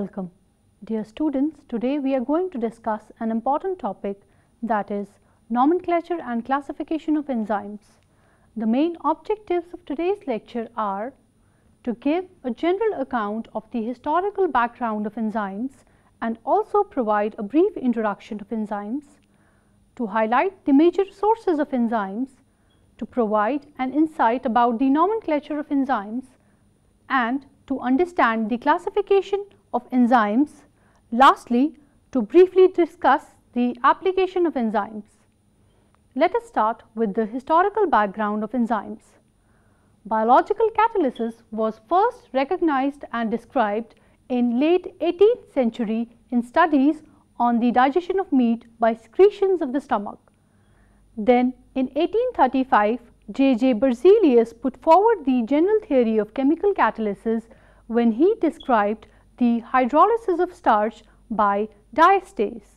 Welcome. Dear students, today we are going to discuss an important topic that is nomenclature and classification of enzymes. The main objectives of today's lecture are to give a general account of the historical background of enzymes and also provide a brief introduction of enzymes, to highlight the major sources of enzymes, to provide an insight about the nomenclature of enzymes and to understand the classification of enzymes. Lastly, to briefly discuss the application of enzymes. Let us start with the historical background of enzymes. Biological catalysis was first recognized and described in late 18th century in studies on the digestion of meat by secretions of the stomach. Then in 1835, J. J. Berzelius put forward the general theory of chemical catalysis when he described the hydrolysis of starch by diastase.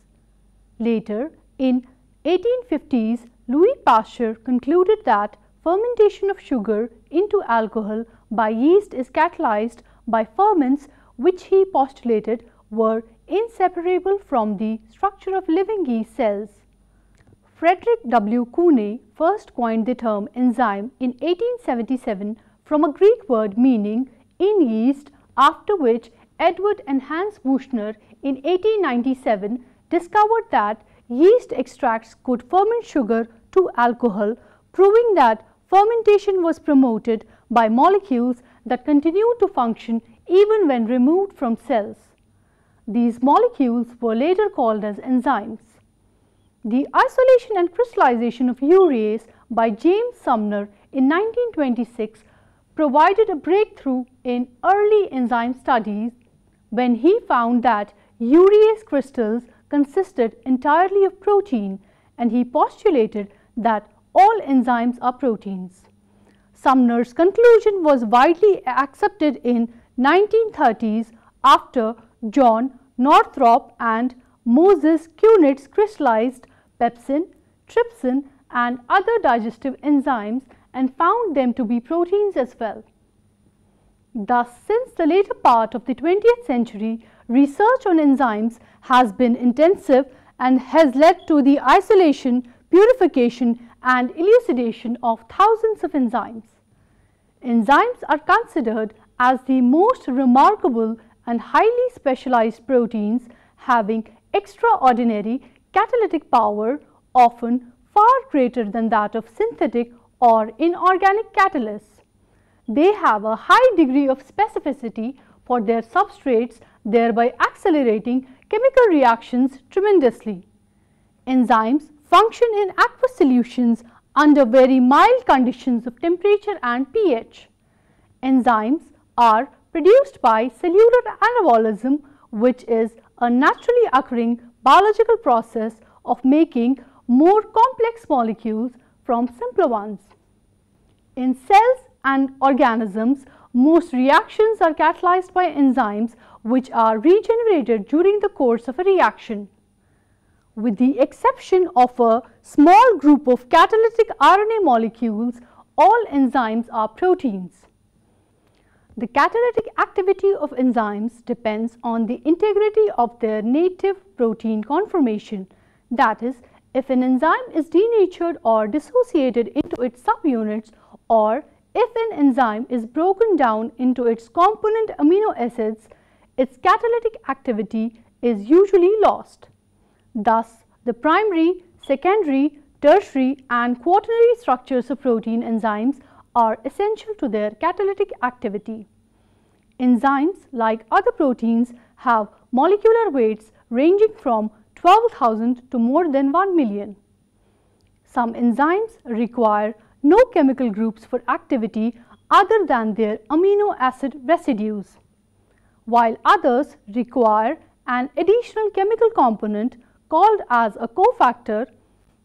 Later, in 1850s, Louis Pasteur concluded that fermentation of sugar into alcohol by yeast is catalyzed by ferments which he postulated were inseparable from the structure of living yeast cells. Frederick W. Cooney first coined the term enzyme in 1877 from a Greek word meaning in yeast after which Edward and Hans Buchner in 1897 discovered that yeast extracts could ferment sugar to alcohol, proving that fermentation was promoted by molecules that continue to function even when removed from cells. These molecules were later called as enzymes. The isolation and crystallization of urease by James Sumner in 1926 provided a breakthrough in early enzyme studies when he found that urease crystals consisted entirely of protein and he postulated that all enzymes are proteins. Sumner's conclusion was widely accepted in 1930s after John Northrop and Moses Kunitz crystallized pepsin, trypsin and other digestive enzymes and found them to be proteins as well. Thus, since the later part of the 20th century, research on enzymes has been intensive and has led to the isolation, purification and elucidation of thousands of enzymes. Enzymes are considered as the most remarkable and highly specialized proteins having extraordinary catalytic power often far greater than that of synthetic or inorganic catalysts they have a high degree of specificity for their substrates thereby accelerating chemical reactions tremendously. Enzymes function in aqueous solutions under very mild conditions of temperature and pH. Enzymes are produced by cellular anabolism which is a naturally occurring biological process of making more complex molecules from simpler ones. In cells and organisms, most reactions are catalyzed by enzymes which are regenerated during the course of a reaction. With the exception of a small group of catalytic RNA molecules, all enzymes are proteins. The catalytic activity of enzymes depends on the integrity of their native protein conformation. That is, if an enzyme is denatured or dissociated into its subunits or if an enzyme is broken down into its component amino acids, its catalytic activity is usually lost. Thus, the primary, secondary, tertiary and quaternary structures of protein enzymes are essential to their catalytic activity. Enzymes, like other proteins, have molecular weights ranging from 12,000 to more than 1 million. Some enzymes require no chemical groups for activity other than their amino acid residues, while others require an additional chemical component called as a cofactor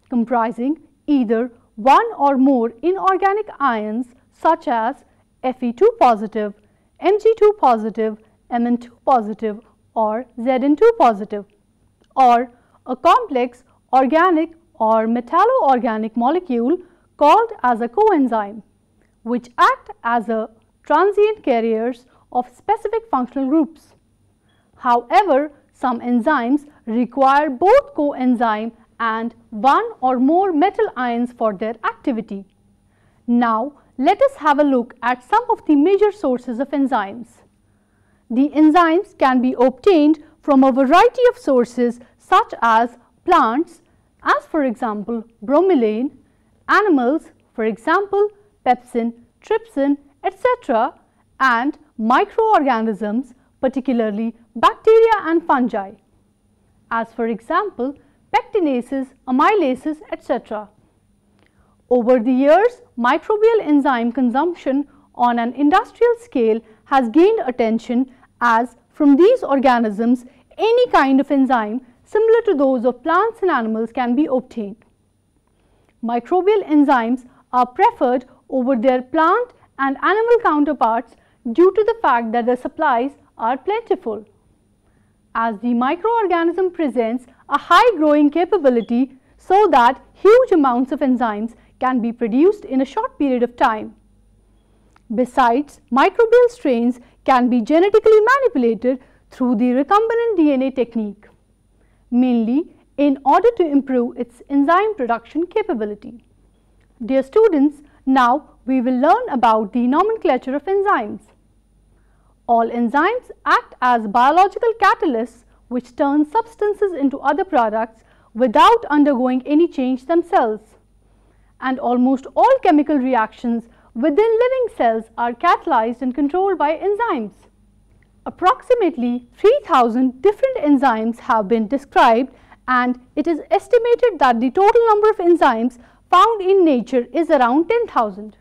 comprising either one or more inorganic ions such as Fe2 positive, Mg2 positive, Mn2 positive or Zn2 positive or a complex organic or metallo-organic molecule called as a coenzyme which act as a transient carriers of specific functional groups. However, some enzymes require both coenzyme and one or more metal ions for their activity. Now, let us have a look at some of the major sources of enzymes. The enzymes can be obtained from a variety of sources such as plants as for example bromelain, animals, for example, pepsin, trypsin, etc. and microorganisms, particularly bacteria and fungi, as for example, pectinases, amylases, etc. Over the years, microbial enzyme consumption on an industrial scale has gained attention as from these organisms any kind of enzyme similar to those of plants and animals can be obtained microbial enzymes are preferred over their plant and animal counterparts due to the fact that their supplies are plentiful. As the microorganism presents a high growing capability so that huge amounts of enzymes can be produced in a short period of time. Besides, microbial strains can be genetically manipulated through the recombinant DNA technique. Mainly, in order to improve its enzyme production capability. Dear students, now we will learn about the nomenclature of enzymes. All enzymes act as biological catalysts which turn substances into other products without undergoing any change themselves. And almost all chemical reactions within living cells are catalyzed and controlled by enzymes. Approximately 3000 different enzymes have been described and it is estimated that the total number of enzymes found in nature is around 10,000.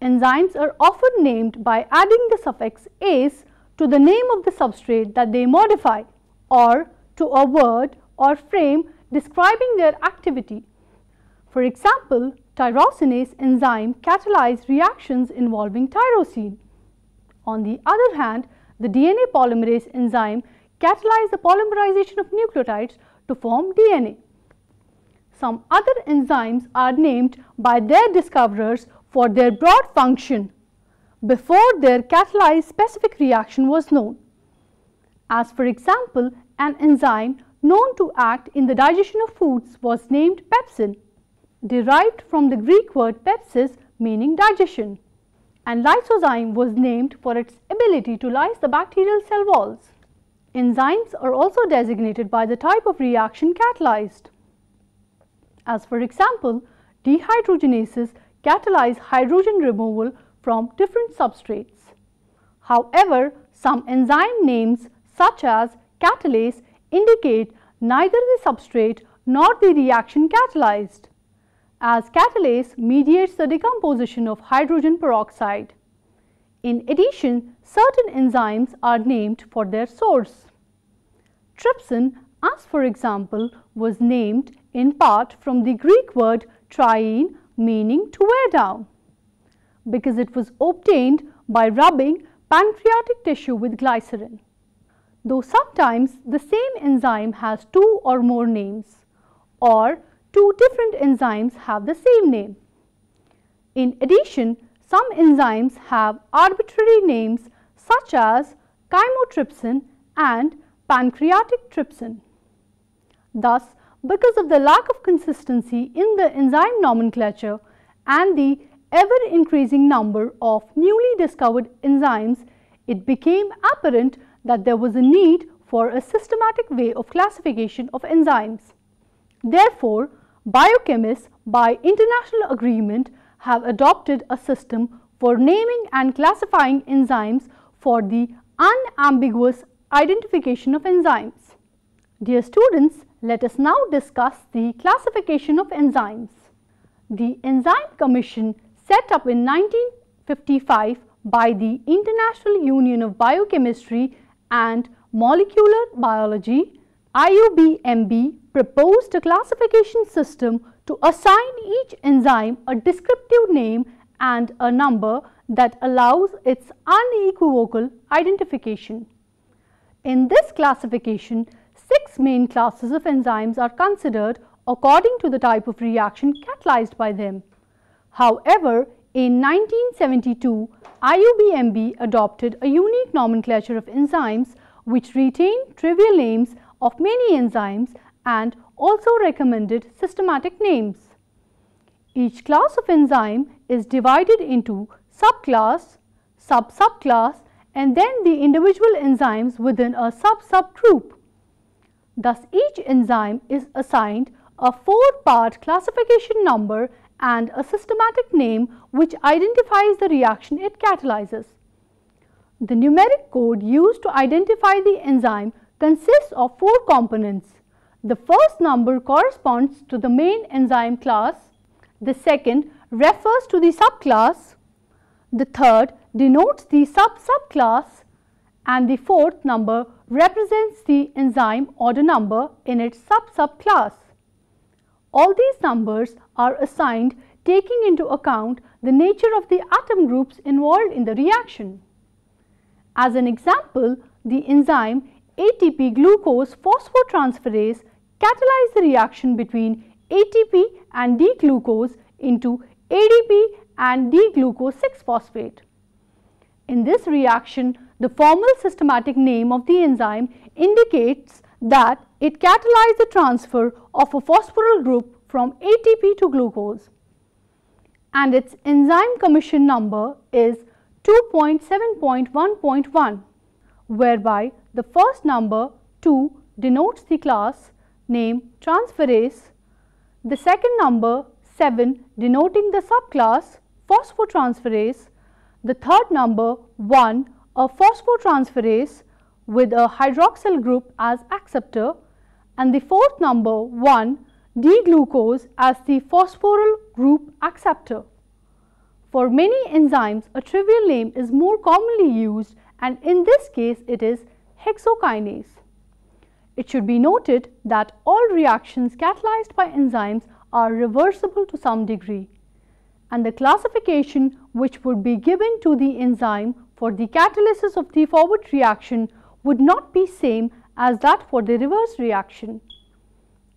Enzymes are often named by adding the suffix ase to the name of the substrate that they modify or to a word or frame describing their activity. For example, tyrosinase enzyme catalyze reactions involving tyrosine. On the other hand, the DNA polymerase enzyme catalyze the polymerization of nucleotides to form DNA. Some other enzymes are named by their discoverers for their broad function before their catalyzed specific reaction was known. As for example, an enzyme known to act in the digestion of foods was named pepsin, derived from the Greek word pepsis meaning digestion. And lysozyme was named for its ability to lyse the bacterial cell walls. Enzymes are also designated by the type of reaction catalyzed. As for example, dehydrogenases catalyze hydrogen removal from different substrates. However, some enzyme names such as catalase indicate neither the substrate nor the reaction catalyzed, as catalase mediates the decomposition of hydrogen peroxide. In addition, certain enzymes are named for their source. Trypsin, as for example, was named in part from the Greek word triene meaning to wear down because it was obtained by rubbing pancreatic tissue with glycerin. Though sometimes the same enzyme has two or more names or two different enzymes have the same name. In addition, some enzymes have arbitrary names such as chymotrypsin and pancreatic trypsin. Thus, because of the lack of consistency in the enzyme nomenclature and the ever increasing number of newly discovered enzymes, it became apparent that there was a need for a systematic way of classification of enzymes. Therefore, biochemists by international agreement have adopted a system for naming and classifying enzymes for the unambiguous identification of enzymes. Dear students, let us now discuss the classification of enzymes. The Enzyme Commission set up in 1955 by the International Union of Biochemistry and Molecular Biology IUBMB proposed a classification system to assign each enzyme a descriptive name and a number that allows its unequivocal identification. In this classification, six main classes of enzymes are considered according to the type of reaction catalyzed by them. However, in 1972, IUBMB adopted a unique nomenclature of enzymes which retain trivial names of many enzymes and also recommended systematic names. Each class of enzyme is divided into subclass, sub-subclass and then the individual enzymes within a sub-subgroup. Thus, each enzyme is assigned a four-part classification number and a systematic name which identifies the reaction it catalyzes. The numeric code used to identify the enzyme consists of four components the first number corresponds to the main enzyme class, the second refers to the subclass, the third denotes the sub-subclass and the fourth number represents the enzyme order number in its sub-subclass. All these numbers are assigned taking into account the nature of the atom groups involved in the reaction. As an example, the enzyme ATP glucose phosphotransferase catalyze the reaction between ATP and D-glucose into ADP and D-glucose 6-phosphate. In this reaction, the formal systematic name of the enzyme indicates that it catalyzes the transfer of a phosphoryl group from ATP to glucose and its enzyme commission number is 2.7.1.1 whereby the first number 2 denotes the class Name transferase. The second number 7 denoting the subclass phosphotransferase. The third number 1 a phosphotransferase with a hydroxyl group as acceptor and the fourth number 1 D-glucose as the phosphoryl group acceptor. For many enzymes, a trivial name is more commonly used and in this case it is hexokinase. It should be noted that all reactions catalyzed by enzymes are reversible to some degree and the classification which would be given to the enzyme for the catalysis of the forward reaction would not be same as that for the reverse reaction.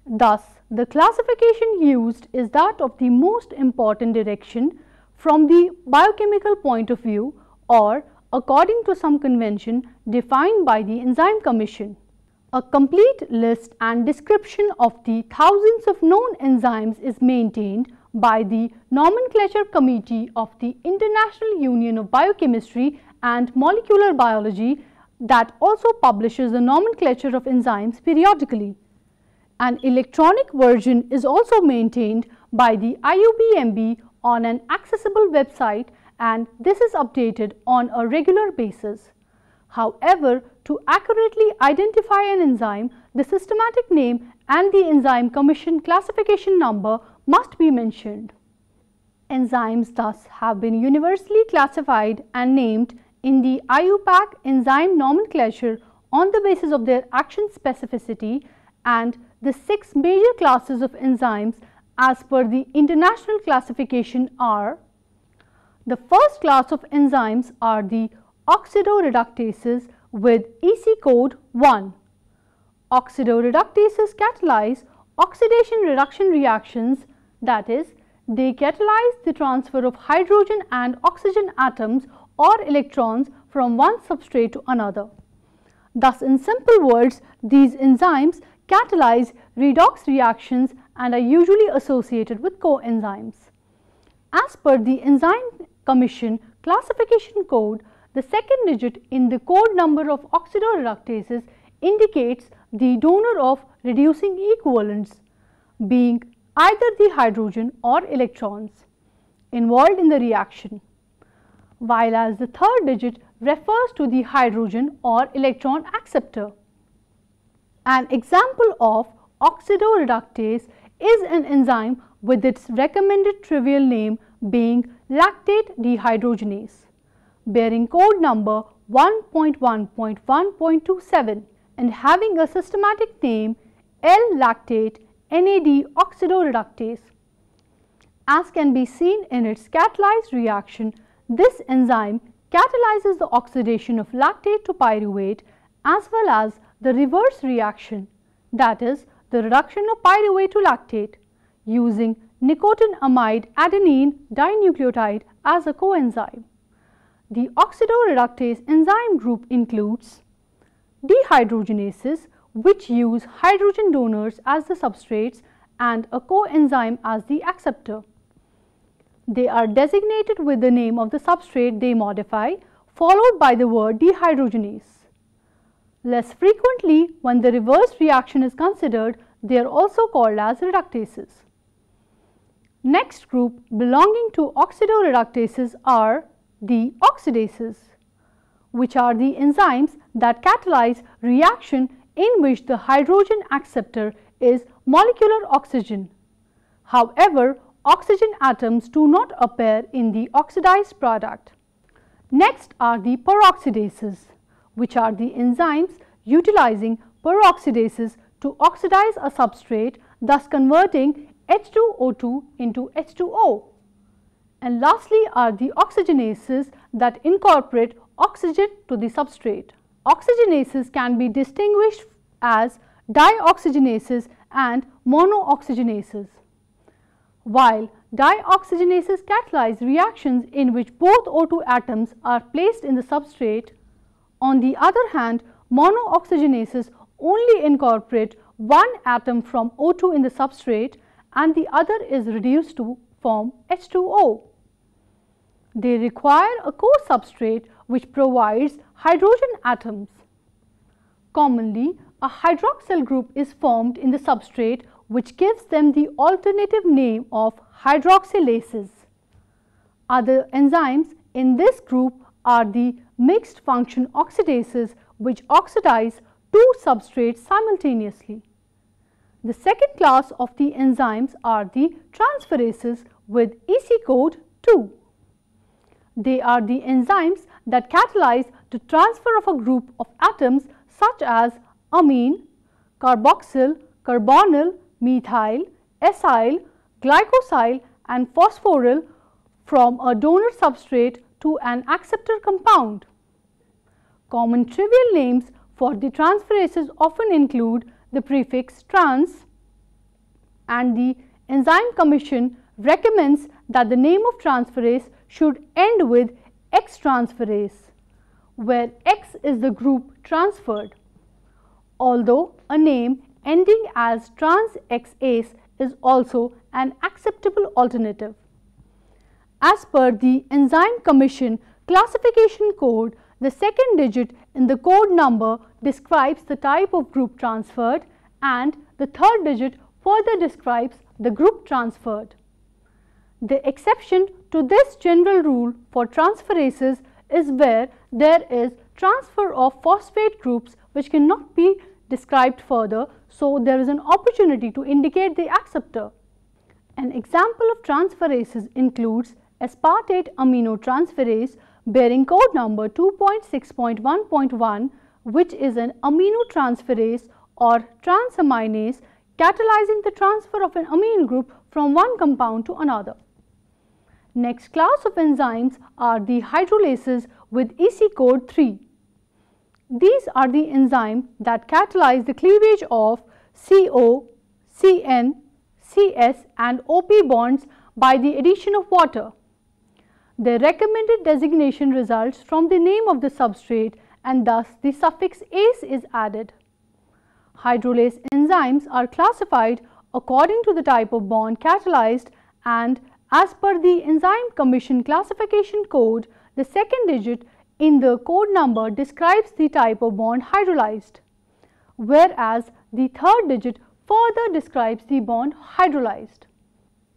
Thus, the classification used is that of the most important direction from the biochemical point of view or according to some convention defined by the enzyme commission. A complete list and description of the thousands of known enzymes is maintained by the Nomenclature Committee of the International Union of Biochemistry and Molecular Biology that also publishes the nomenclature of enzymes periodically. An electronic version is also maintained by the IUBMB on an accessible website and this is updated on a regular basis. However, to accurately identify an enzyme, the systematic name and the enzyme commission classification number must be mentioned. Enzymes thus have been universally classified and named in the IUPAC enzyme nomenclature on the basis of their action specificity and the six major classes of enzymes as per the international classification are the first class of enzymes are the oxidoreductases with EC code 1. Oxidoreductases catalyze oxidation reduction reactions that is they catalyze the transfer of hydrogen and oxygen atoms or electrons from one substrate to another. Thus in simple words these enzymes catalyze redox reactions and are usually associated with coenzymes. As per the Enzyme Commission classification code the second digit in the code number of oxidoreductases indicates the donor of reducing equivalents being either the hydrogen or electrons involved in the reaction, while as the third digit refers to the hydrogen or electron acceptor. An example of oxidoreductase is an enzyme with its recommended trivial name being lactate dehydrogenase bearing code number 1.1.1.27 and having a systematic name L-lactate NAD oxidoreductase. As can be seen in its catalyzed reaction, this enzyme catalyzes the oxidation of lactate to pyruvate as well as the reverse reaction that is the reduction of pyruvate to lactate using nicotinamide adenine dinucleotide as a coenzyme. The oxidoreductase enzyme group includes dehydrogenases which use hydrogen donors as the substrates and a coenzyme as the acceptor. They are designated with the name of the substrate they modify followed by the word dehydrogenase. Less frequently when the reverse reaction is considered they are also called as reductases. Next group belonging to oxidoreductases are the oxidases, which are the enzymes that catalyze reaction in which the hydrogen acceptor is molecular oxygen. However, oxygen atoms do not appear in the oxidized product. Next are the peroxidases, which are the enzymes utilizing peroxidases to oxidize a substrate, thus converting H2O2 into H2O. And lastly are the oxygenases that incorporate oxygen to the substrate. Oxygenases can be distinguished as dioxygenases and monooxygenases. While dioxygenases catalyze reactions in which both O2 atoms are placed in the substrate, on the other hand, monooxygenases only incorporate one atom from O2 in the substrate and the other is reduced to form H2O. They require a co-substrate which provides hydrogen atoms. Commonly, a hydroxyl group is formed in the substrate which gives them the alternative name of hydroxylases. Other enzymes in this group are the mixed function oxidases which oxidize two substrates simultaneously. The second class of the enzymes are the transferases with EC code 2. They are the enzymes that catalyze the transfer of a group of atoms such as amine, carboxyl, carbonyl, methyl, acyl, glycosyl and phosphoryl from a donor substrate to an acceptor compound. Common trivial names for the transferases often include the prefix trans and the enzyme commission recommends that the name of transferase should end with X transferase, where X is the group transferred. Although a name ending as trans XAce is also an acceptable alternative. As per the Enzyme Commission classification code, the second digit in the code number describes the type of group transferred and the third digit further describes the group transferred. The exception to this general rule for transferases is where there is transfer of phosphate groups which cannot be described further. So, there is an opportunity to indicate the acceptor. An example of transferases includes aspartate aminotransferase bearing code number 2.6.1.1 which is an aminotransferase or transaminase catalyzing the transfer of an amine group from one compound to another. Next class of enzymes are the hydrolases with EC code 3. These are the enzyme that catalyze the cleavage of CO, CN, CS and OP bonds by the addition of water. The recommended designation results from the name of the substrate and thus the suffix ase is added. Hydrolase enzymes are classified according to the type of bond catalyzed and as per the Enzyme Commission Classification Code, the second digit in the code number describes the type of bond hydrolyzed, whereas the third digit further describes the bond hydrolyzed.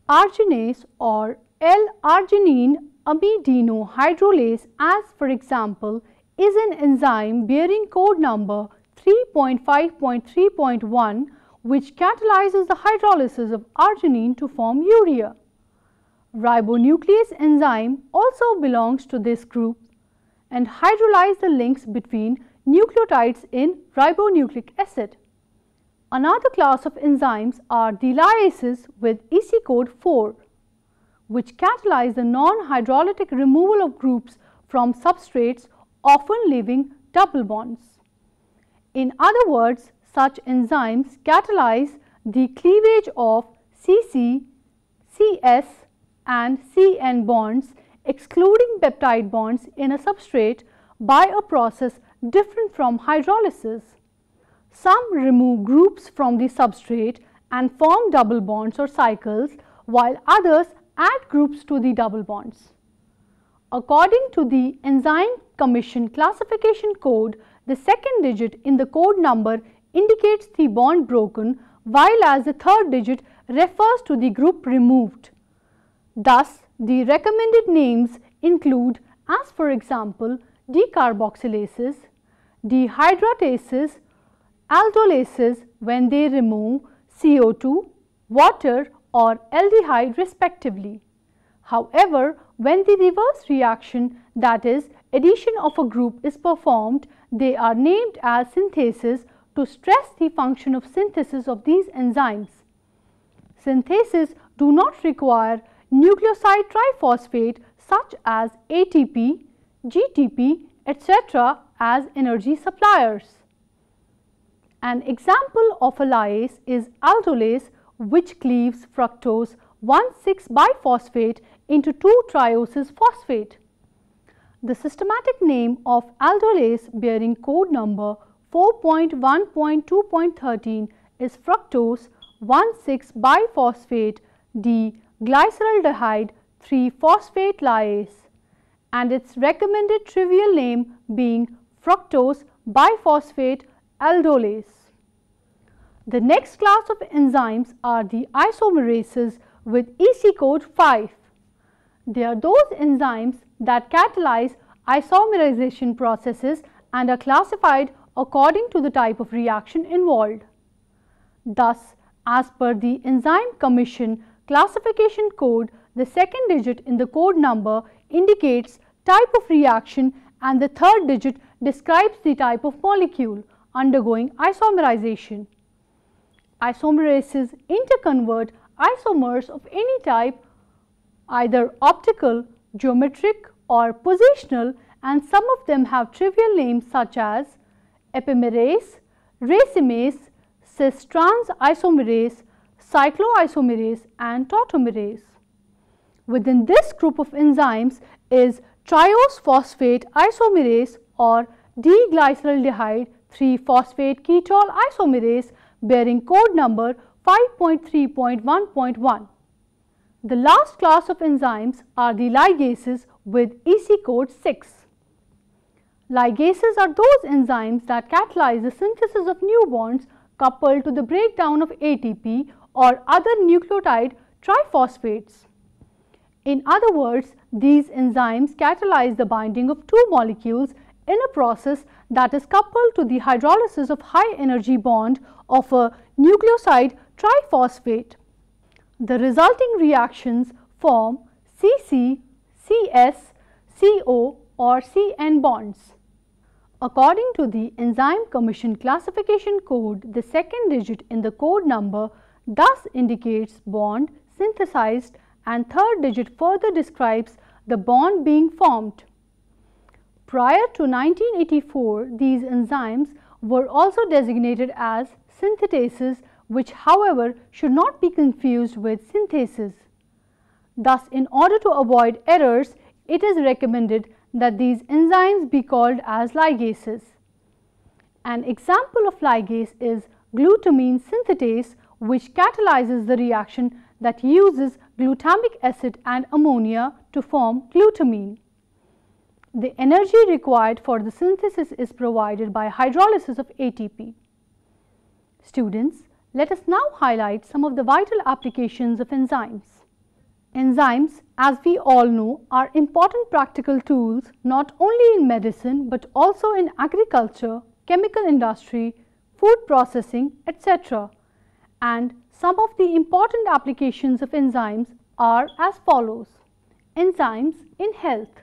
Arginase or L-arginine amidinohydrolase as for example is an enzyme bearing code number 3.5.3.1 which catalyzes the hydrolysis of arginine to form urea. Ribonuclease enzyme also belongs to this group and hydrolyze the links between nucleotides in ribonucleic acid. Another class of enzymes are delayases with EC code 4 which catalyze the non-hydrolytic removal of groups from substrates often leaving double bonds. In other words, such enzymes catalyze the cleavage of CC, CS and CN bonds excluding peptide bonds in a substrate by a process different from hydrolysis. Some remove groups from the substrate and form double bonds or cycles while others add groups to the double bonds. According to the Enzyme Commission Classification Code, the second digit in the code number indicates the bond broken while as the third digit refers to the group removed. Thus, the recommended names include as for example decarboxylases, dehydratases, aldolases when they remove CO2, water or aldehyde respectively. However, when the reverse reaction that is addition of a group is performed, they are named as syntheses to stress the function of synthesis of these enzymes. Synthesis do not require nucleoside triphosphate such as ATP, GTP, etc. as energy suppliers. An example of a lyase is aldolase which cleaves fructose 1,6-biphosphate into 2-trioses phosphate. The systematic name of aldolase bearing code number 4.1.2.13 is fructose 1,6-biphosphate D glyceraldehyde 3-phosphate lyase and its recommended trivial name being fructose biphosphate aldolase. The next class of enzymes are the isomerases with EC code 5. They are those enzymes that catalyze isomerization processes and are classified according to the type of reaction involved. Thus, as per the Enzyme Commission classification code, the second digit in the code number indicates type of reaction and the third digit describes the type of molecule undergoing isomerization. Isomerases interconvert isomers of any type either optical, geometric or positional and some of them have trivial names such as epimerase, racemase, cis-trans isomerase, cycloisomerase and tautomerase. Within this group of enzymes is triose phosphate isomerase or D-glyceraldehyde 3-phosphate ketol isomerase bearing code number 5.3.1.1. The last class of enzymes are the ligases with EC code 6. Ligases are those enzymes that catalyze the synthesis of new bonds coupled to the breakdown of ATP or other nucleotide triphosphates. In other words, these enzymes catalyze the binding of two molecules in a process that is coupled to the hydrolysis of high energy bond of a nucleoside triphosphate. The resulting reactions form CC, CS, CO or CN bonds. According to the Enzyme Commission Classification Code, the second digit in the code number thus indicates bond synthesized and third digit further describes the bond being formed. Prior to 1984, these enzymes were also designated as synthetases which however should not be confused with synthesis. Thus, in order to avoid errors, it is recommended that these enzymes be called as ligases. An example of ligase is glutamine synthetase which catalyzes the reaction that uses glutamic acid and ammonia to form glutamine. The energy required for the synthesis is provided by hydrolysis of ATP. Students, let us now highlight some of the vital applications of enzymes. Enzymes, as we all know, are important practical tools not only in medicine but also in agriculture, chemical industry, food processing, etc and some of the important applications of enzymes are as follows. Enzymes in health.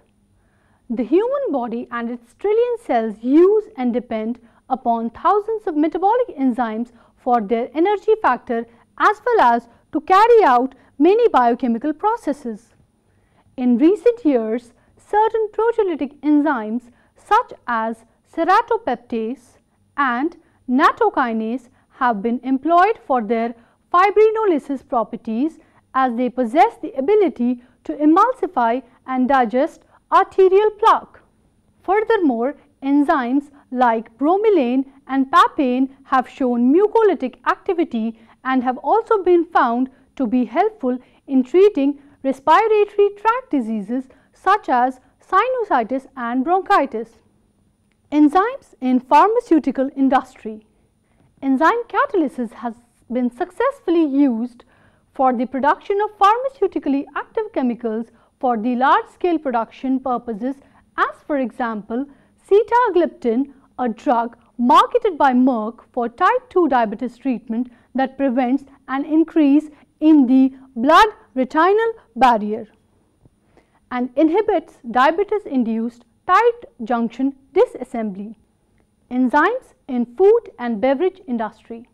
The human body and its trillion cells use and depend upon thousands of metabolic enzymes for their energy factor as well as to carry out many biochemical processes. In recent years, certain proteolytic enzymes such as ceratopeptase and natokinase have been employed for their fibrinolysis properties as they possess the ability to emulsify and digest arterial plaque. Furthermore, enzymes like bromelain and papain have shown mucolytic activity and have also been found to be helpful in treating respiratory tract diseases such as sinusitis and bronchitis. Enzymes in pharmaceutical industry enzyme catalysis has been successfully used for the production of pharmaceutically active chemicals for the large scale production purposes as for example sitagliptin a drug marketed by Merck for type 2 diabetes treatment that prevents an increase in the blood retinal barrier and inhibits diabetes induced tight junction disassembly. Enzymes in food and beverage industry.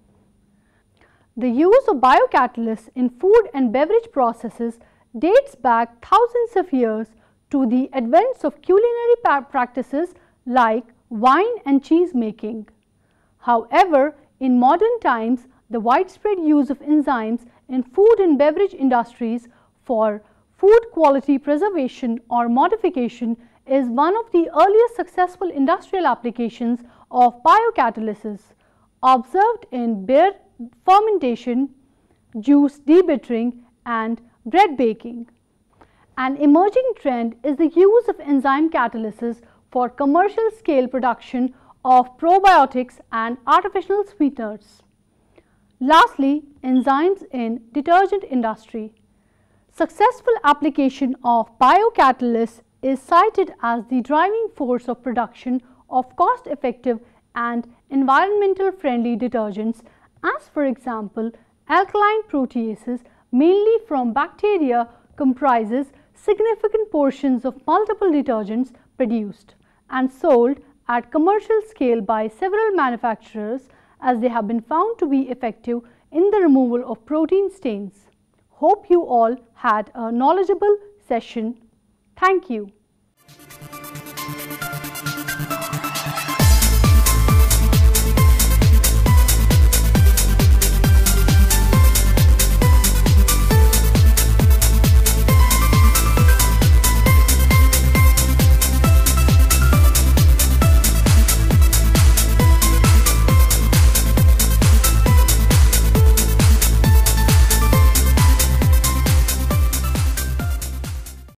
The use of biocatalysts in food and beverage processes dates back thousands of years to the advance of culinary practices like wine and cheese making. However, in modern times, the widespread use of enzymes in food and beverage industries for food quality preservation or modification is one of the earliest successful industrial applications of biocatalysis observed in beer fermentation, juice debittering and bread baking. An emerging trend is the use of enzyme catalysis for commercial scale production of probiotics and artificial sweeteners. Lastly, enzymes in detergent industry. Successful application of biocatalysts is cited as the driving force of production of cost effective and environmental friendly detergents as for example alkaline proteases mainly from bacteria comprises significant portions of multiple detergents produced and sold at commercial scale by several manufacturers as they have been found to be effective in the removal of protein stains. Hope you all had a knowledgeable session. Thank you.